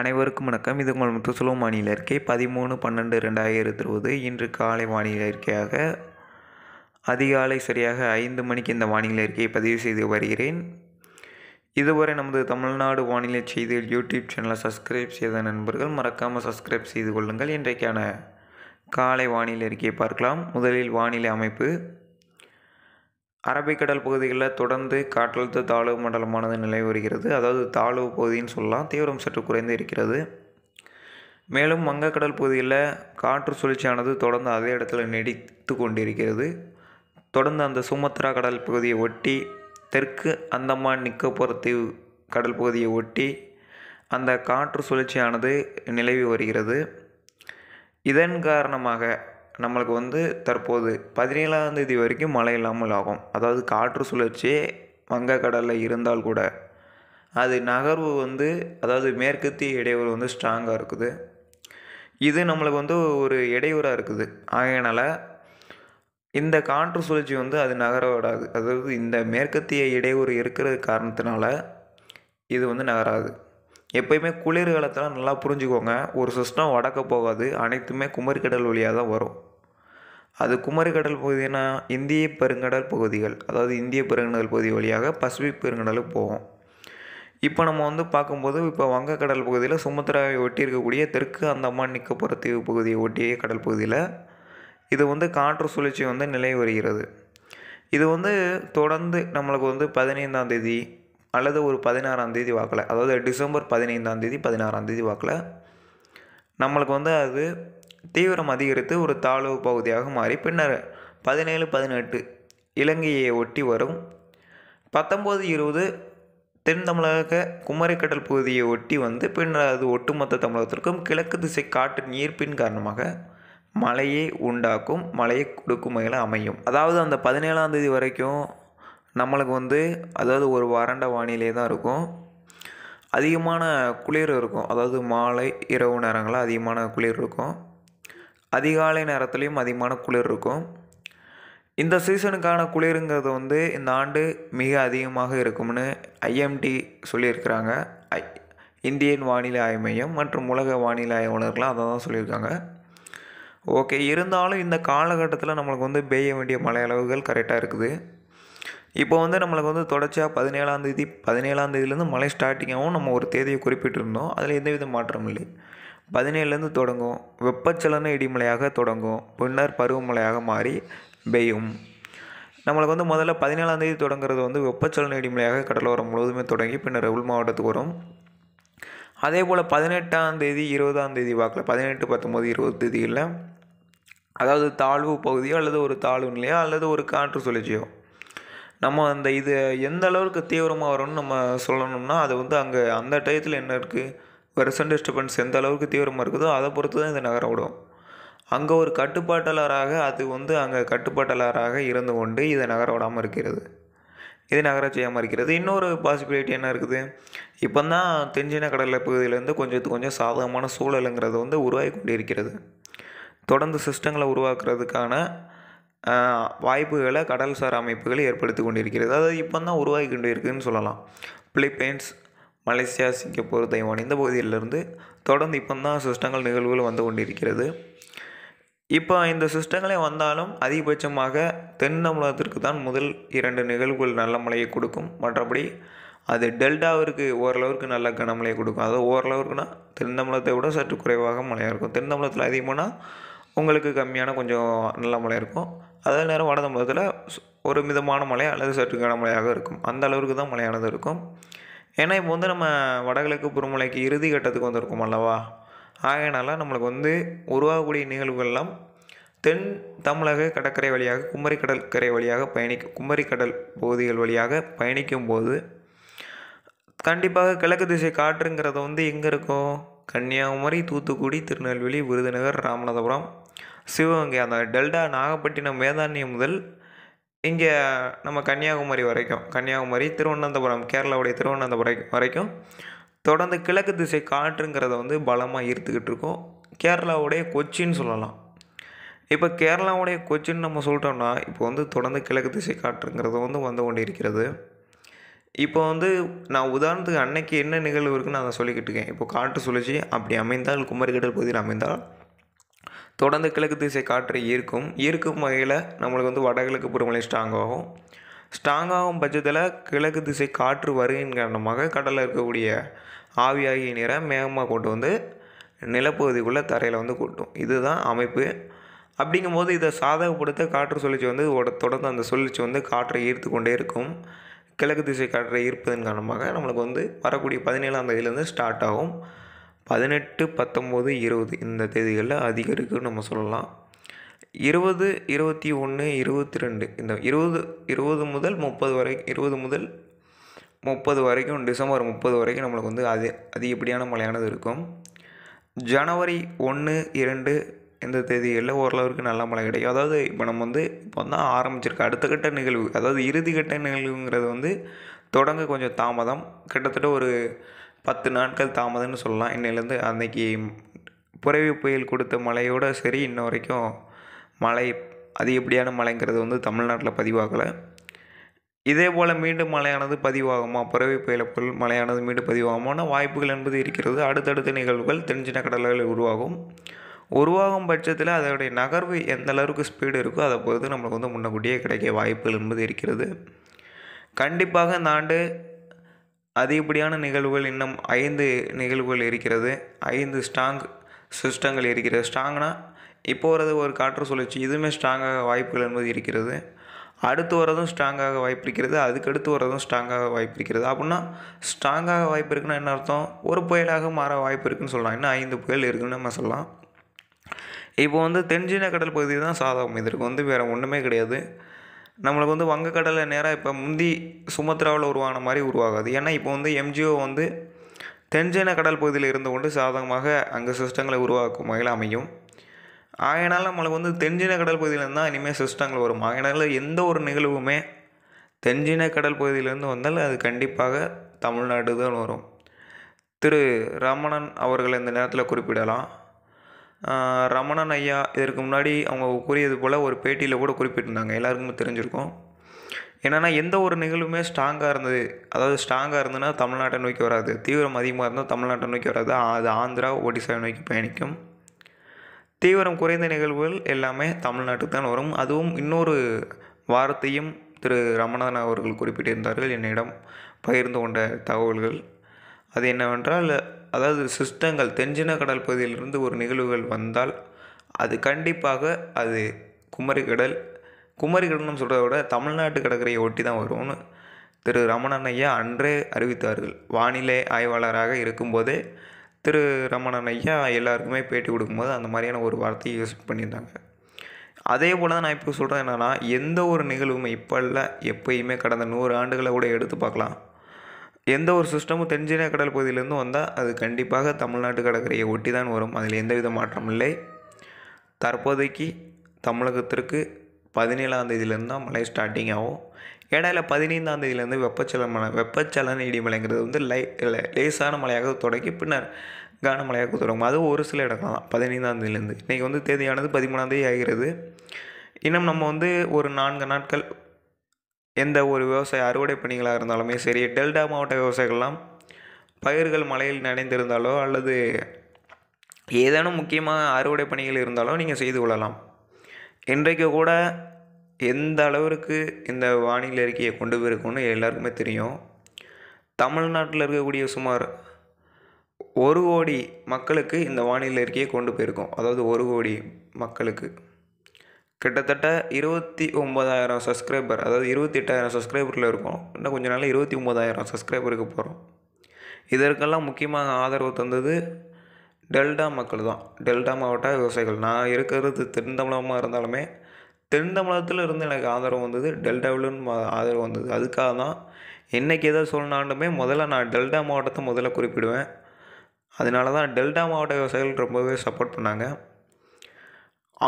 அனைவருக்கும் வணக்கம் இது உங்கள் முத்துசுலோ மாநில அறிக்கை பதிமூணு பன்னெண்டு ரெண்டாயிரத்தி இருபது இன்று காலை வானிலை அறிக்கையாக அதிகாலை சரியாக ஐந்து மணிக்கு இந்த வானிலை அறிக்கையை பதிவு செய்து வருகிறேன் இதுவரை நமது தமிழ்நாடு வானிலை செய்திகள் யூடியூப் சேனலை சப்ஸ்கிரைப் செய்த நண்பர்கள் மறக்காமல் சப்ஸ்கிரைப் செய்து கொள்ளுங்கள் இன்றைக்கான காலை வானிலை அறிக்கையை பார்க்கலாம் முதலில் வானிலை அமைப்பு அரபிக்கடல் பகுதிகளில் தொடர்ந்து காற்றழுத்த தாழ்வு மண்டலமானது நிலை வருகிறது அதாவது தாழ்வு பகுதின்னு சொல்லலாம் தீவிரம் சற்று குறைந்து இருக்கிறது மேலும் வங்கக்கடல் பகுதியில் காற்று சுழற்சியானது தொடர்ந்து அதே இடத்துல நீடித்து கொண்டிருக்கிறது தொடர்ந்து அந்த சுமத்ரா கடல் பகுதியை ஒட்டி தெற்கு அந்தமான் நிக்கோபர் தீவு கடல் பகுதியை ஒட்டி அந்த காற்று சுழற்சியானது நிலவி வருகிறது இதன் காரணமாக நம்மளுக்கு வந்து தற்போது பதினேழாம் தேதி வரைக்கும் மழை இல்லாமல் ஆகும் அதாவது காற்று சுழற்சி வங்கக்கடலில் இருந்தால் கூட அது நகர்வு வந்து அதாவது மேற்கத்திய இடையூறு வந்து ஸ்ட்ராங்காக இருக்குது இது நம்மளுக்கு வந்து ஒரு இடையூறாக இருக்குது ஆகையினால் இந்த காற்று சுழற்சி வந்து அது நகர விடாது அதாவது இந்த மேற்கத்திய இடையூறு இருக்கிற காரணத்தினால இது வந்து நகராது எப்பயுமே குளிர் நல்லா புரிஞ்சுக்கோங்க ஒரு சிஸ்டம் வடக்க போகாது அனைத்துமே குமரிக்கடல் வழியாக தான் வரும் அது குமரிக்கடல் பகுதினா இந்திய பெருங்கடல் பகுதிகள் அதாவது இந்திய பெருங்கடல் பகுதி வழியாக பசிபிக் பெருங்கடலுக்கு போகும் இப்போ நம்ம வந்து பார்க்கும்போது இப்போ வங்கக்கடல் பகுதியில் சுமத்ராவை ஒட்டி இருக்கக்கூடிய தெற்கு அந்தமான் நிக்கோபர் பகுதியை ஒட்டிய கடல் பகுதியில் இது வந்து காற்று சுழற்சி வந்து நிலை வருகிறது இது வந்து தொடர்ந்து நம்மளுக்கு வந்து பதினைந்தாம் தேதி அல்லது ஒரு பதினாறாம் தேதி வாக்கில் அதாவது டிசம்பர் பதினைந்தாம் தேதி பதினாறாம் தேதி வாக்கில் நம்மளுக்கு வந்து அது தீவிரம் அதிகரித்து ஒரு தாழ்வு பகுதியாக மாறி பின்னர் பதினேழு பதினெட்டு இலங்கையை ஒட்டி வரும் பத்தொம்போது இருபது தென் தமிழக குமரிக்கடல் பகுதியை ஒட்டி வந்து பின்னர் அது ஒட்டுமொத்த தமிழகத்திற்கும் கிழக்கு திசை காட்டு ஈர்ப்பின் காரணமாக மழையை உண்டாக்கும் மழையை கொடுக்கும் வகையில் அமையும் அதாவது அந்த பதினேழாம் தேதி வரைக்கும் நம்மளுக்கு வந்து அதாவது ஒரு வறண்ட வானிலை தான் இருக்கும் அதிகமான குளிர் இருக்கும் அதாவது மாலை இரவு நேரங்களில் அதிகமான குளிர் இருக்கும் அதிகாலை நேரத்துலேயும் அதிகமான குளிர் இருக்கும் இந்த சீசனுக்கான குளிருங்கிறது வந்து இந்த ஆண்டு மிக அதிகமாக இருக்கும்னு ஐஎம்டி சொல்லியிருக்கிறாங்க ஐ இந்தியன் வானிலை ஆய்வு மையம் மற்றும் உலக வானிலை ஆய்வாளர்கள்லாம் அதை தான் சொல்லியிருக்காங்க ஓகே இருந்தாலும் இந்த காலகட்டத்தில் நம்மளுக்கு வந்து பெய்ய வேண்டிய மழை அளவுகள் கரெக்டாக இருக்குது இப்போ வந்து நம்மளுக்கு வந்து தொடர்ச்சியாக பதினேழாம் தேதி பதினேழாம் தேதியிலேருந்து மழை ஸ்டார்டிங்காகவும் நம்ம ஒரு தேதியை குறிப்பிட்டிருந்தோம் அதில் எந்தவித மாற்றமும் இல்லை பதினேழுலேருந்து தொடங்கும் வெப்பச்சலன இடிமலையாக தொடங்கும் பின்னர் பருவமழையாக மாறி பெய்யும் நம்மளுக்கு வந்து முதல்ல பதினேழாந்தேதி தொடங்குறது வந்து வெப்பச்சலன இடிமலையாக கடலோரம் முழுவதுமே தொடங்கி பின்னர் உள் மாவட்டத்துக்கு வரும் அதே போல் பதினெட்டாம் தேதி இருபதாம் தேதி வாக்கில் பதினெட்டு பத்தொம்போது இருபது தேதியில் அதாவது தாழ்வு பகுதியோ அல்லது ஒரு தாழ்வு நிலையோ அல்லது ஒரு காற்று சுழற்சியோ நம்ம அந்த இது எந்த அளவுக்கு தீவிரமாக வரும்னு நம்ம சொல்லணும்னா அது வந்து அங்கே அந்த டயத்தில் என்ன இருக்குது வெர்சன் டிஸ்டர்பன்ஸ் எந்த அளவுக்கு தீவிரமாக இருக்குதோ அதை பொறுத்து தான் இது நகரம் விடும் அங்கே ஒரு கட்டுப்பாட்டாளராக அது வந்து அங்கே கட்டுப்பாட்டாளராக இருந்து கொண்டு இதை நகர விடாமல் இருக்கிறது இது நகர செய்யாமல் இருக்கிறது இன்னொரு பாசிபிலிட்டி என்ன இருக்குது இப்போ தான் தெஞ்சின கடல பகுதியிலேருந்து கொஞ்சத்துக்கு கொஞ்சம் சாதகமான சூழலுங்கிறது வந்து உருவாகி கொண்டு இருக்கிறது தொடர்ந்து சிஸ்டங்களை உருவாக்குறதுக்கான வாய்ப்புகளை கடல்சார் அமைப்புகளை ஏற்படுத்தி கொண்டிருக்கிறது அதாவது இப்போ தான் உருவாகி கொண்டு இருக்குதுன்னு சொல்லலாம் பிலிப்பைன்ஸ் மலேசியா சிங்கப்பூர் தைவான் இந்த பகுதியிலிருந்து தொடர்ந்து இப்போ தான் சிஸ்டங்கள் நிகழ்வுகள் வந்து கொண்டிருக்கிறது இப்போ இந்த சிஸ்டங்களே வந்தாலும் அதிகபட்சமாக தென் தமிழகத்திற்கு தான் முதல் இரண்டு நிகழ்வுகள் நல்ல மழையை கொடுக்கும் மற்றபடி அது டெல்டாவிற்கு ஓரளவுக்கு நல்ல கனமழையை கொடுக்கும் அது ஓரளவுக்குனா தென் தமிழகத்தை விட சற்று குறைவாக மழையாக இருக்கும் தென் தமிழகத்தில் அதிகமானால் உங்களுக்கு கம்மியான கொஞ்சம் நல்ல மழை இருக்கும் அதே நேரம் வட தமிழகத்தில் ஒரு மிதமான மழை அல்லது சற்று கனமழையாக இருக்கும் அந்த அளவுக்கு தான் மழையானது இருக்கும் ஏன்னா இப்போ வந்து நம்ம வடகிழக்கு புறமலைக்கு இறுதி கட்டத்துக்கு வந்திருக்கோம் அல்லவா ஆகையினால நம்மளுக்கு வந்து உருவாகக்கூடிய நிகழ்வுகள்லாம் தென் தமிழக கடற்கரை வழியாக குமரி கடற்கரை வழியாக பயணிக்க குமரி கடல் பகுதிகள் வழியாக பயணிக்கும் போது கண்டிப்பாக கிழக்கு திசை காற்றுங்கிறத வந்து எங்கே இருக்கும் கன்னியாகுமரி தூத்துக்குடி திருநெல்வேலி விருதுநகர் ராமநாதபுரம் சிவகங்கை அந்த டெல்டா நாகப்பட்டினம் வேதாண்யம் முதல் இங்கே நம்ம கன்னியாகுமரி வரைக்கும் கன்னியாகுமரி திருவனந்தபுரம் கேரளாவுடைய திருவனந்தபுரம் வரைக்கும் தொடர்ந்து கிழக்கு திசை காற்றுங்கிறத வந்து பலமாக ஈர்த்துக்கிட்டு இருக்கோம் கேரளாவுடைய கொச்சின்னு சொல்லலாம் இப்போ கேரளாவுடைய கொச்சின்னு நம்ம சொல்லிட்டோம்னா இப்போ வந்து தொடர்ந்து கிழக்கு திசை காற்றுங்கிறது வந்து வந்து கொண்டு இருக்கிறது இப்போ வந்து நான் உதாரணத்துக்கு அன்னைக்கு என்ன நிகழ்வு இருக்குன்னு நான் சொல்லிக்கிட்டு இருக்கேன் இப்போ காற்று சுழற்சி அப்படி அமைந்தால் குமரிக்கடல் பகுதியில் அமைந்தால் தொடர்ந்து கிழக்கு திசை காற்று ஈர்க்கும் ஈர்க்கும் வகையில் நம்மளுக்கு வந்து வடகிழக்கு பருவமழை ஸ்ட்ராங் ஸ்ட்ராங்காகும் பட்சத்தில் கிழக்கு திசை காற்று வருகின் காரணமாக கடலில் இருக்கக்கூடிய ஆவியாகிய நீரை மேகமாக கொண்டு வந்து நிலப்பகுதிக்குள்ளே தரையில் வந்து கொட்டும் இதுதான் அமைப்பு அப்படிங்கும் போது இதை சாதகப்படுத்த காற்று சுழற்சி வந்து தொடர்ந்து அந்த சுழற்சி வந்து காற்றை ஈர்த்து கொண்டே இருக்கும் கிழக்கு திசை காற்றை ஈர்ப்பதன் காரணமாக நம்மளுக்கு வந்து வரக்கூடிய பதினேழாம் தேதியிலேருந்து ஸ்டார்ட் ஆகும் பதினெட்டு பத்தொம்போது இருபது இந்த தேதிகளில் அதிக இருக்குன்னு நம்ம சொல்லலாம் இருபது இருபத்தி ஒன்று இருபத்தி ரெண்டு இந்த இருபது இருபது முதல் முப்பது வரை இருபது முதல் முப்பது வரைக்கும் டிசம்பர் முப்பது வரைக்கும் நம்மளுக்கு வந்து அது அதிகப்படியான மழையானது இருக்கும் ஜனவரி ஒன்று இரண்டு இந்த தேதிகளில் ஓரளவுக்கு நல்ல மழை கிடைக்கும் அதாவது இப்போ நம்ம வந்து இப்போ தான் ஆரம்பிச்சிருக்க அடுத்த கட்ட நிகழ்வு அதாவது இறுதி கட்ட நிகழ்வுங்கிறது வந்து தொடங்க கொஞ்சம் தாமதம் கிட்டத்தட்ட ஒரு பத்து நாட்கள் தாமதம்னு சொல்லலாம் இன்னிலேருந்து அன்றைக்கி புரவி புயல் கொடுத்த மழையோடு சரி இன்ன வரைக்கும் மழை அதிகப்படியான மழைங்கிறது வந்து தமிழ்நாட்டில் பதிவாகலை இதே போல் மீண்டும் மழையானது பதிவாகுமா புறவி புயல பொருள் மழையானது மீண்டும் பதிவாகுமான வாய்ப்புகள் என்பது இருக்கிறது அடுத்தடுத்த நிகழ்வுகள் தென்சின கடல்களில் உருவாகும் உருவாகும் பட்சத்தில் அதோடைய நகர்வு எந்த அளவுக்கு ஸ்பீடு இருக்கோ அதை பொறுத்து நம்மளுக்கு வந்து முன்னக்கூட்டியே கிடைக்க வாய்ப்புகள் என்பது இருக்கிறது கண்டிப்பாக இந்த ஆண்டு அதிகப்படியான நிகழ்வுகள் இன்னும் ஐந்து நிகழ்வுகள் இருக்கிறது ஐந்து ஸ்ட்ராங் சிஸ்டங்கள் இருக்கிறது ஸ்ட்ராங்னா இப்போ வரது ஒரு காற்று சுழற்சி இதுவுமே ஸ்ட்ராங்காக வாய்ப்புகள் என்பது இருக்கிறது அடுத்து வரதும் ஸ்ட்ராங்காக வாய்ப்பு இருக்கிறது அதுக்கடுத்து வரதும் ஸ்ட்ராங்காக வாய்ப்பு இருக்கிறது அப்படின்னா ஸ்ட்ராங்காக வாய்ப்பு இருக்குன்னா என்ன அர்த்தம் ஒரு புயலாக மாற வாய்ப்பு இருக்குன்னு சொல்லலாம் இன்னும் ஐந்து புயல் இருக்குன்னு நம்ம சொல்லலாம் இப்போ வந்து தென்சீன கடல் பகுதி தான் சாதகம் இதற்கு வந்து வேறு ஒன்றுமே கிடையாது நம்மளுக்கு வந்து வங்கக்கடலை நேராக இப்போ முந்தி சுமத்ராவில் உருவான மாதிரி உருவாகாது ஏன்னா இப்போ வந்து எம்ஜிஓ வந்து தென்சீன கடல் பகுதியில் இருந்து கொண்டு சாதகமாக அங்கே சிஸ்டங்களை உருவாக்கும் வகையில் அமையும் ஆகையினால் நம்மளுக்கு வந்து தென்சீன கடல் பகுதியிலேருந்து தான் இனிமேல் சிஸ்டங்கள் வரும் ஆகையினால் எந்த ஒரு நிகழ்வுமே தென்சீன கடல் பகுதியிலேருந்து வந்தால் அது கண்டிப்பாக தமிழ்நாடு தான் வரும் திரு ரமணன் அவர்கள் இந்த நேரத்தில் குறிப்பிடலாம் ரமணன் ஐயா இதற்கு முன்னாடி அவங்க கூறியது போல் ஒரு பேட்டியில் கூட குறிப்பிட்டிருந்தாங்க எல்லாருக்குமே தெரிஞ்சிருக்கும் என்னென்னா எந்த ஒரு நிகழ்வுமே ஸ்ட்ராங்காக இருந்தது அதாவது ஸ்ட்ராங்காக இருந்ததுன்னா தமிழ்நாட்டை நோக்கி வராது தீவிரம் அதிகமாக இருந்தால் தமிழ்நாட்டை நோக்கி வராது அது ஆந்திரா ஒடிசா நோக்கி பயணிக்கும் தீவிரம் குறைந்த நிகழ்வுகள் எல்லாமே தமிழ்நாட்டுக்கு தான் வரும் அதுவும் இன்னொரு வாரத்தையும் திரு ரமணன் அவர்கள் குறிப்பிட்டிருந்தார்கள் என்னிடம் பகிர்ந்து கொண்ட தகவல்கள் அது என்னவென்றால் அதாவது சிஸ்டங்கள் தெஞ்சின கடல் பகுதியிலிருந்து ஒரு நிகழ்வுகள் வந்தால் அது கண்டிப்பாக அது குமரிக்கடல் குமரிக்கடல்னு சொல்கிறத விட தமிழ்நாட்டு கடற்கரையை ஒட்டி தான் வரும்னு திரு ரமணன் ஐயா அன்றே அறிவித்தார்கள் வானிலை ஆய்வாளராக இருக்கும்போதே திரு ரமணன் ஐயா எல்லாருக்குமே பேட்டி கொடுக்கும்போது அந்த மாதிரியான ஒரு வார்த்தையை யூஸ் பண்ணியிருந்தாங்க அதே போல் தான் நான் இப்போ சொல்கிறேன் என்னென்னா எந்த ஒரு நிகழ்வும் இப்போல்ல எப்பயுமே கடந்த நூறு ஆண்டுகளை கூட எடுத்து பார்க்கலாம் எந்த ஒரு சிஸ்டமும் தென்சீன கடல் பகுதியிலேருந்து வந்தால் அது கண்டிப்பாக தமிழ்நாட்டு கடற்கரையை ஒட்டி தான் வரும் அதில் எந்தவித மாற்றம் இல்லை தற்போதைக்கு தமிழகத்திற்கு பதினேழாம் தேதியிலேருந்து தான் மழை ஸ்டார்டிங் ஆகும் இடையில பதினைந்தாம் தேதியிலேருந்து வெப்பச்சலன் இடி இடிமலைங்கிறது வந்து லை லேசான மழையாக தொடங்கி பின்னர் கான மழையாக தொடங்கும் அது ஒரு சில இடம் தான் பதினைந்தாம் தேதியிலேருந்து இன்றைக்கி வந்து தேதியானது பதிமூணாம் தேதி ஆகிறது இன்னும் நம்ம வந்து ஒரு நான்கு நாட்கள் எந்த ஒரு விவசாய அறுவடை பணிகளாக இருந்தாலுமே சரி டெல்டா மாவட்ட விவசாயிகள்லாம் பயிர்கள் மழையில் நனைந்திருந்தாலோ அல்லது ஏதேனும் முக்கியமாக அறுவடை பணிகள் இருந்தாலோ நீங்கள் செய்து கொள்ளலாம் இன்றைக்கு கூட எந்த அளவிற்கு இந்த வானிலை அறிக்கையை கொண்டு போயிருக்கும்னு எல்லாருக்குமே தெரியும் தமிழ்நாட்டில் இருக்கக்கூடிய சுமார் ஒரு கோடி மக்களுக்கு இந்த வானிலை அறிக்கையை கொண்டு போயிருக்கோம் அதாவது ஒரு கோடி மக்களுக்கு கிட்டத்தட்ட இருபத்தி ஒம்பதாயிரம் சப்ஸ்கிரைபர் அதாவது இருபத்தி எட்டாயிரம் சப்ஸ்கிரைபரில் இருக்கும் இன்னும் கொஞ்ச நாளில் இருபத்தி ஒம்பதாயிரம் சப்ஸ்கிரைபருக்கு போகிறோம் இதற்கெல்லாம் முக்கியமாக ஆதரவு தந்தது டெல்டா மக்கள் தான் டெல்டா மாவட்ட விவசாயிகள் நான் இருக்கிறது தென் தமிழகமாக இருந்தாலுமே தென் தமிழகத்தில் இருந்து எனக்கு ஆதரவு வந்தது டெல்டாவிலும் ஆதரவு வந்தது அதுக்காக தான் என்றைக்கு எதை சொன்னாலுமே முதல்ல நான் டெல்டா மாவட்டத்தை முதல்ல குறிப்பிடுவேன் அதனால தான் டெல்டா மாவட்ட விவசாயிகள் ரொம்பவே சப்போர்ட் பண்ணாங்க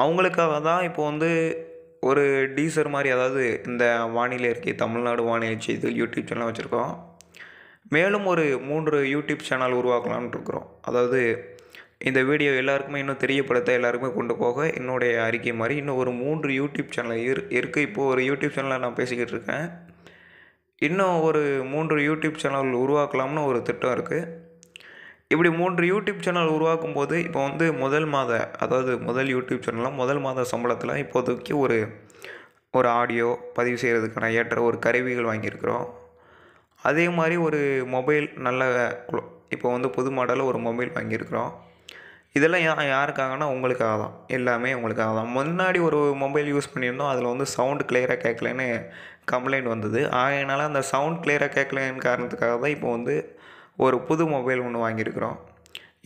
அவங்களுக்காக தான் இப்போ வந்து ஒரு டீசர் மாதிரி அதாவது இந்த வானிலை இருக்கே தமிழ்நாடு வானிலை செய்தி யூடியூப் சேனல் வச்சுருக்கோம் மேலும் ஒரு மூன்று யூடியூப் சேனல் உருவாக்கலான் இருக்கிறோம் அதாவது இந்த வீடியோ எல்லாருக்குமே இன்னும் தெரியப்படுத்த எல்லாருக்குமே கொண்டு போக என்னுடைய அறிக்கை மாதிரி இன்னும் ஒரு மூன்று யூடியூப் சேனல் இரு இருக்குது இப்போது ஒரு யூடியூப் சேனலில் நான் பேசிக்கிட்டு இருக்கேன் இன்னும் ஒரு மூன்று யூடியூப் சேனல் உருவாக்கலாம்னு ஒரு திட்டம் இருக்குது இப்படி மூன்று யூடியூப் சேனல் உருவாக்கும் போது இப்போ வந்து முதல் மாத அதாவது முதல் யூடியூப் சேனலாக முதல் மாத சம்பளத்தில் இப்போதைக்கு ஒரு ஒரு ஆடியோ பதிவு செய்கிறதுக்கான ஏற்ற ஒரு கருவிகள் வாங்கியிருக்கிறோம் அதே மாதிரி ஒரு மொபைல் நல்ல இப்போ வந்து புது மாடலில் ஒரு மொபைல் வாங்கியிருக்கிறோம் இதெல்லாம் யா யாருக்காகனா உங்களுக்காக தான் எல்லாமே உங்களுக்காக தான் முன்னாடி ஒரு மொபைல் யூஸ் பண்ணியிருந்தோம் அதில் வந்து சவுண்டு கிளியராக கேட்கலன்னு கம்ப்ளைண்ட் வந்தது ஆகையினால அந்த சவுண்ட் கிளியராக கேட்கலன்னு காரணத்துக்காக தான் இப்போ வந்து ஒரு புது மொபைல் ஒன்று வாங்கியிருக்கிறோம்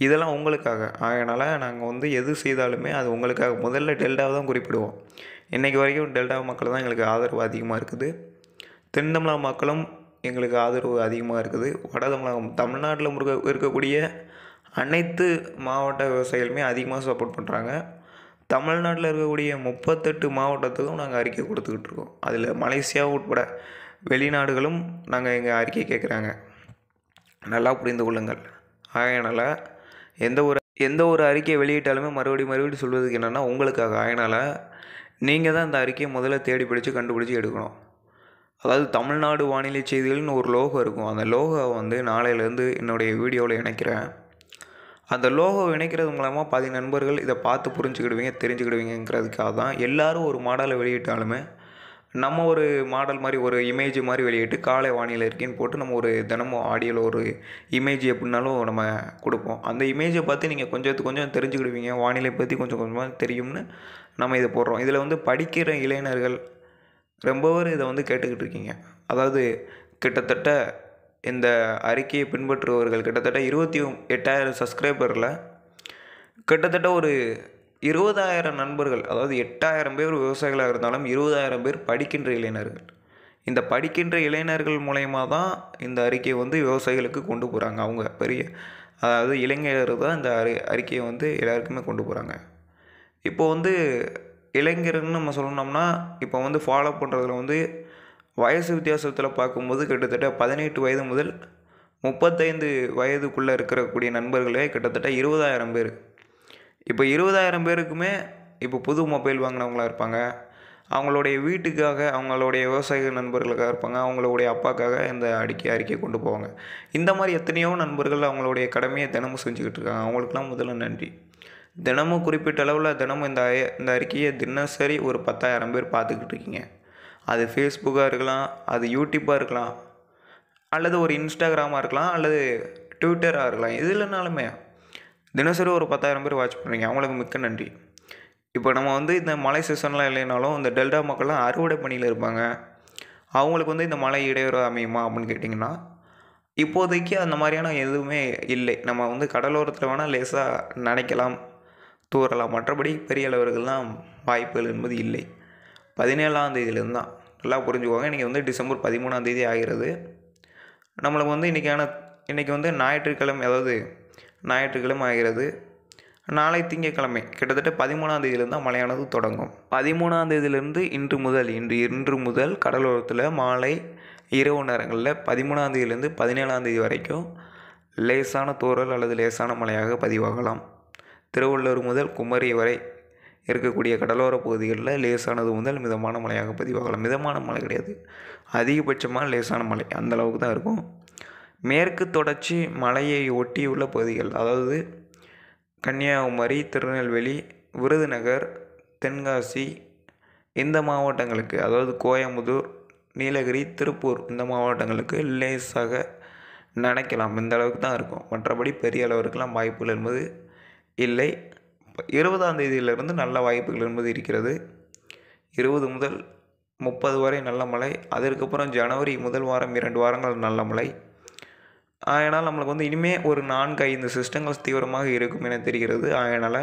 இதெல்லாம் உங்களுக்காக அதனால் நாங்கள் வந்து எது செய்தாலுமே அது உங்களுக்காக முதல்ல டெல்டாவை தான் குறிப்பிடுவோம் இன்றைக்கு வரைக்கும் டெல்டா மக்கள் தான் எங்களுக்கு ஆதரவு அதிகமாக இருக்குது தென்தமிழக மக்களும் எங்களுக்கு ஆதரவு அதிகமாக இருக்குது வட தமிழகம் தமிழ்நாட்டில் முருக இருக்கக்கூடிய அனைத்து மாவட்ட விவசாயிகளுமே அதிகமாக சப்போர்ட் பண்ணுறாங்க தமிழ்நாட்டில் இருக்கக்கூடிய முப்பத்தெட்டு மாவட்டத்துக்கும் நாங்கள் அறிக்கை கொடுத்துக்கிட்டு இருக்கோம் அதில் மலேசியா உட்பட வெளிநாடுகளும் நாங்கள் எங்கள் அறிக்கை கேட்குறாங்க நல்லா புரிந்து கொள்ளுங்கள் ஆகையினால் எந்த ஒரு எந்த ஒரு அறிக்கையை வெளியிட்டாலுமே மறுபடியும் மறுபடியும் சொல்வதுக்கு என்னென்னா உங்களுக்காக ஆகையினால் நீங்கள் தான் அந்த அறிக்கையை முதல்ல தேடி பிடிச்சி கண்டுபிடிச்சி எடுக்கணும் அதாவது தமிழ்நாடு வானிலை செய்திகள்னு ஒரு லோகோ இருக்கும் அந்த லோகோவை வந்து நாளையிலேருந்து என்னுடைய வீடியோவில் இணைக்கிறேன் அந்த லோகோ இணைக்கிறது மூலமாக பாதி நண்பர்கள் இதை பார்த்து புரிஞ்சுக்கிடுவீங்க தெரிஞ்சுக்கிடுவீங்கிறதுக்காக தான் எல்லோரும் ஒரு மாடலை வெளியிட்டாலுமே நம்ம ஒரு மாடல் மாதிரி ஒரு இமேஜ் மாதிரி வெளியிட்டு காலை வானிலை இருக்கேன்னு போட்டு நம்ம ஒரு தினமும் ஆடியோவில் ஒரு இமேஜ் எப்படின்னாலும் நம்ம கொடுப்போம் அந்த இமேஜை பார்த்து நீங்கள் கொஞ்சத்து கொஞ்சம் தெரிஞ்சுக்கிடுவீங்க வானிலை பற்றி கொஞ்சம் கொஞ்சமாக தெரியும்னு நம்ம இதை போடுறோம் இதில் வந்து படிக்கிற இளைஞர்கள் பேர் இதை வந்து கேட்டுக்கிட்டு இருக்கீங்க அதாவது கிட்டத்தட்ட இந்த அறிக்கையை பின்பற்றுபவர்கள் கிட்டத்தட்ட இருபத்தி எட்டாயிரம் சப்ஸ்கிரைபரில் கிட்டத்தட்ட ஒரு இருபதாயிரம் நண்பர்கள் அதாவது எட்டாயிரம் பேர் விவசாயிகளாக இருந்தாலும் இருபதாயிரம் பேர் படிக்கின்ற இளைஞர்கள் இந்த படிக்கின்ற இளைஞர்கள் மூலயமா தான் இந்த அறிக்கையை வந்து விவசாயிகளுக்கு கொண்டு போகிறாங்க அவங்க பெரிய அதாவது இளைஞர் தான் இந்த அறி அறிக்கையை வந்து எல்லாருக்குமே கொண்டு போகிறாங்க இப்போது வந்து இளைஞர்னு நம்ம சொல்லணும்னா இப்போ வந்து ஃபாலோ பண்ணுறதுல வந்து வயசு வித்தியாசத்தில் பார்க்கும்போது கிட்டத்தட்ட பதினெட்டு வயது முதல் முப்பத்தைந்து வயதுக்குள்ளே இருக்கக்கூடிய நண்பர்களே கிட்டத்தட்ட இருபதாயிரம் பேர் இப்போ இருபதாயிரம் பேருக்குமே இப்போ புது மொபைல் வாங்கினவங்களாக இருப்பாங்க அவங்களுடைய வீட்டுக்காக அவங்களுடைய விவசாய நண்பர்களுக்காக இருப்பாங்க அவங்களுடைய அப்பாக்காக இந்த அடிக்கை அறிக்கை கொண்டு போவாங்க இந்த மாதிரி எத்தனையோ நண்பர்கள் அவங்களுடைய கடமையை தினமும் செஞ்சுக்கிட்டு இருக்காங்க அவங்களுக்குலாம் முதல்ல நன்றி தினமும் குறிப்பிட்ட அளவில் தினமும் இந்த இந்த அறிக்கையை தினசரி ஒரு பத்தாயிரம் பேர் பார்த்துக்கிட்டு இருக்கீங்க அது ஃபேஸ்புக்காக இருக்கலாம் அது யூடியூப்பாக இருக்கலாம் அல்லது ஒரு இன்ஸ்டாகிராமாக இருக்கலாம் அல்லது ட்விட்டராக இருக்கலாம் இல்லைனாலுமே தினசரி ஒரு பத்தாயிரம் பேர் வாட்ச் பண்ணுறீங்க அவங்களுக்கு மிக்க நன்றி இப்போ நம்ம வந்து இந்த மழை சீசன்லாம் இல்லைனாலும் இந்த டெல்டா மக்கள்லாம் அறுவடை பணியில் இருப்பாங்க அவங்களுக்கு வந்து இந்த மழை இடையூறு அமையுமா அப்படின்னு கேட்டிங்கன்னா இப்போதைக்கு அந்த மாதிரியான எதுவுமே இல்லை நம்ம வந்து கடலோரத்தில் வேணால் லேசாக நினைக்கலாம் தூரலாம் மற்றபடி பெரிய அளவர்கள்லாம் வாய்ப்புகள் என்பது இல்லை பதினேழாம் தேதியிலேருந்து தான் நல்லா புரிஞ்சுக்கோங்க இன்றைக்கி வந்து டிசம்பர் பதிமூணாம் தேதி ஆகிறது நம்மளுக்கு வந்து இன்றைக்கான இன்றைக்கி வந்து ஞாயிற்றுக்கிழமை அதாவது ஞாயிற்றுக்கிழமை ஆகிறது நாளை திங்கக்கிழமை கிட்டத்தட்ட பதிமூணாம் தேதியிலிருந்து மழையானது தொடங்கும் பதிமூணாம் தேதியிலிருந்து இன்று முதல் இன்று இன்று முதல் கடலோரத்தில் மாலை இரவு நேரங்களில் பதிமூணாம் தேதியிலிருந்து பதினேழாம் தேதி வரைக்கும் லேசான தோறல் அல்லது லேசான மழையாக பதிவாகலாம் திருவள்ளூர் முதல் குமரி வரை இருக்கக்கூடிய கடலோர பகுதிகளில் லேசானது முதல் மிதமான மழையாக பதிவாகலாம் மிதமான மழை கிடையாது அதிகபட்சமாக லேசான மழை அந்தளவுக்கு தான் இருக்கும் மேற்கு தொடர்ச்சி மலையை ஒட்டியுள்ள பகுதிகள் அதாவது கன்னியாகுமரி திருநெல்வேலி விருதுநகர் தென்காசி இந்த மாவட்டங்களுக்கு அதாவது கோயம்புத்தூர் நீலகிரி திருப்பூர் இந்த மாவட்டங்களுக்கு லேசாக நினைக்கலாம் இந்த அளவுக்கு தான் இருக்கும் மற்றபடி பெரிய அளவிற்கெல்லாம் வாய்ப்புகள் என்பது இல்லை இருபதாம் தேதியிலிருந்து நல்ல வாய்ப்புகள் என்பது இருக்கிறது இருபது முதல் முப்பது வரை நல்ல மழை அதற்கப்புறம் ஜனவரி முதல் வாரம் இரண்டு வாரங்கள் நல்ல மழை அதனால் நம்மளுக்கு வந்து இனிமேல் ஒரு நான்கு ஐந்து சிஸ்டங்கள் தீவிரமாக இருக்கும் என தெரிகிறது அதனால்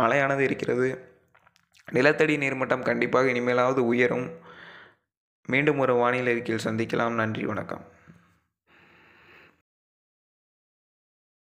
மழையானது இருக்கிறது நிலத்தடி நீர்மட்டம் கண்டிப்பாக இனிமேலாவது உயரும் மீண்டும் ஒரு வானிலை அறிக்கையில் சந்திக்கலாம் நன்றி வணக்கம்